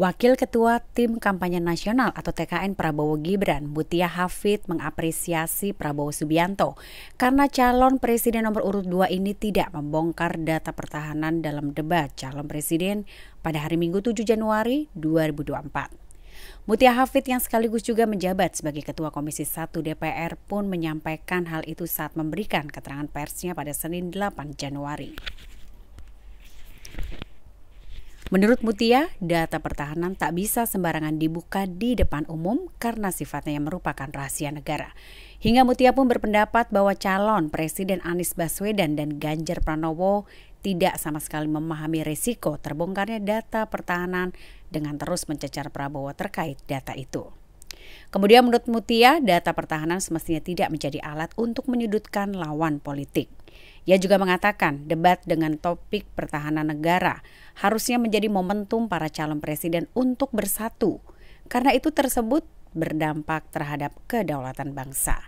Wakil Ketua Tim Kampanye Nasional atau TKN Prabowo Gibran, Mutia Hafid mengapresiasi Prabowo Subianto karena calon presiden nomor urut 2 ini tidak membongkar data pertahanan dalam debat calon presiden pada hari Minggu 7 Januari 2024. Mutia Hafid yang sekaligus juga menjabat sebagai Ketua Komisi 1 DPR pun menyampaikan hal itu saat memberikan keterangan persnya pada Senin 8 Januari. Menurut Mutia, data pertahanan tak bisa sembarangan dibuka di depan umum karena sifatnya yang merupakan rahasia negara. Hingga Mutia pun berpendapat bahwa calon Presiden Anies Baswedan dan Ganjar Pranowo tidak sama sekali memahami resiko terbongkarnya data pertahanan dengan terus mencecar Prabowo terkait data itu. Kemudian menurut Mutia, data pertahanan semestinya tidak menjadi alat untuk menyudutkan lawan politik. Ia juga mengatakan debat dengan topik pertahanan negara harusnya menjadi momentum para calon presiden untuk bersatu, karena itu tersebut berdampak terhadap kedaulatan bangsa.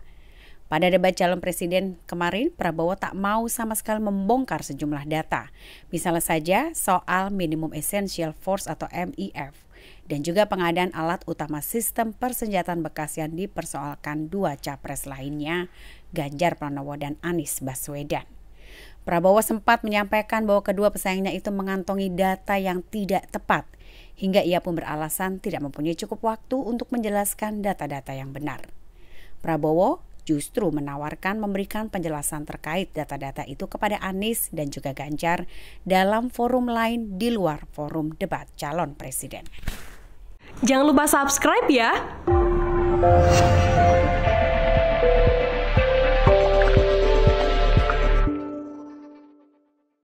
Pada debat calon presiden kemarin, Prabowo tak mau sama sekali membongkar sejumlah data, misalnya saja soal minimum essential force atau MIF, dan juga pengadaan alat utama sistem persenjataan bekas yang dipersoalkan dua capres lainnya, Ganjar Pranowo dan Anies Baswedan. Prabowo sempat menyampaikan bahwa kedua pesaingnya itu mengantongi data yang tidak tepat, hingga ia pun beralasan tidak mempunyai cukup waktu untuk menjelaskan data-data yang benar. Prabowo justru menawarkan memberikan penjelasan terkait data-data itu kepada Anies dan juga Ganjar dalam forum lain di luar forum debat calon presiden. Jangan lupa subscribe ya.